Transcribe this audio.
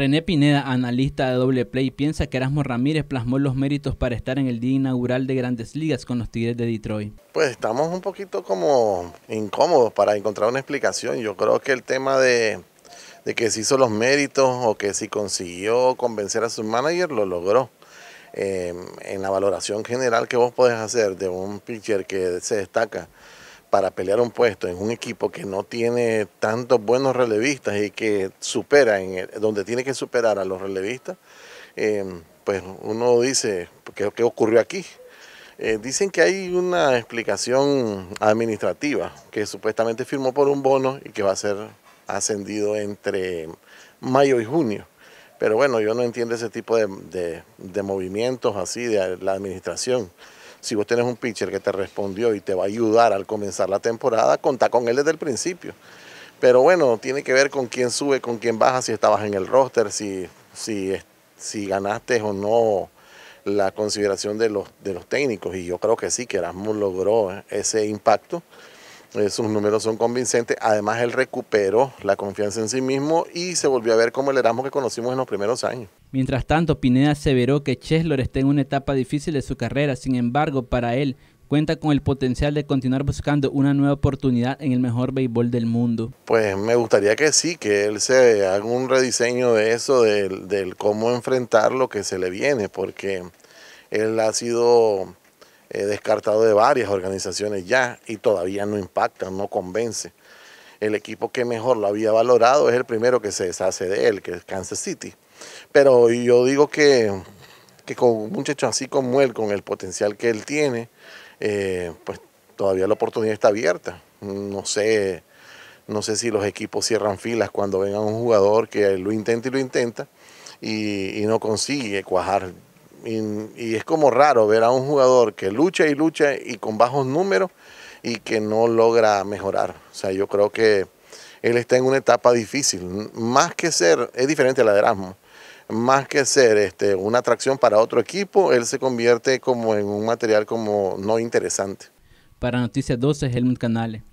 René Pineda, analista de Doble Play, piensa que Erasmo Ramírez plasmó los méritos para estar en el día inaugural de Grandes Ligas con los Tigres de Detroit. Pues estamos un poquito como incómodos para encontrar una explicación. Yo creo que el tema de, que se hizo los méritos o que si consiguió convencer a su manager, lo logró. Eh, en la valoración general que vos podés hacer de un pitcher que se destaca para pelear un puesto en un equipo que no tiene tantos buenos relevistas y que supera, en donde tiene que superar a los relevistas, em, pues uno dice, pues, ¿qué, ocurrió aquí? Eh, dicen que hay una explicación administrativa que supuestamente firmó por un bono y que va a ser ascendido entre mayo y junio. Pero bueno, yo no entiendo ese tipo de movimientos así de la administración. Si vos tenés un pitcher que te respondió y te va a ayudar al comenzar la temporada, contá con él desde el principio. Pero bueno, tiene que ver con quién sube, con quién baja, si estabas en el roster, si, si, si ganaste o no la consideración de los, de los técnicos. Y yo creo que sí, que Erasmus logró ese impacto. Eh, sus números son convincentes. Además, él recuperó la confianza en sí mismo y se volvió a ver como el Erasmus que conocimos en los primeros años. Mientras tanto, Pineda aseveró que Cheslor está en una etapa difícil de su carrera, sin embargo, para él cuenta con el potencial de continuar buscando una nueva oportunidad en el mejor béisbol del mundo. Pues me gustaría que sí, que él se haga un rediseño de eso, del, cómo enfrentar lo que se le viene, porque él ha sido eh, descartado de varias organizaciones ya y todavía no impacta, no convence. El equipo que mejor lo había valorado es el primero que se deshace de él, que es Kansas City. Pero yo digo que, con un muchacho así como él, con el potencial que él tiene, eh, pues todavía la oportunidad está abierta. No sé, no sé si los equipos cierran filas cuando a un jugador que lo intenta y lo intenta y, no consigue cuajar. y, es como raro ver a un jugador que lucha y lucha y con bajos números y que no logra mejorar. O sea, yo creo que él está en una etapa difícil. Más que ser, es diferente a la de Erasmo, más que ser este, una atracción para otro equipo, él se convierte como en un material como no interesante. Para Noticias 12, Helmut Canales.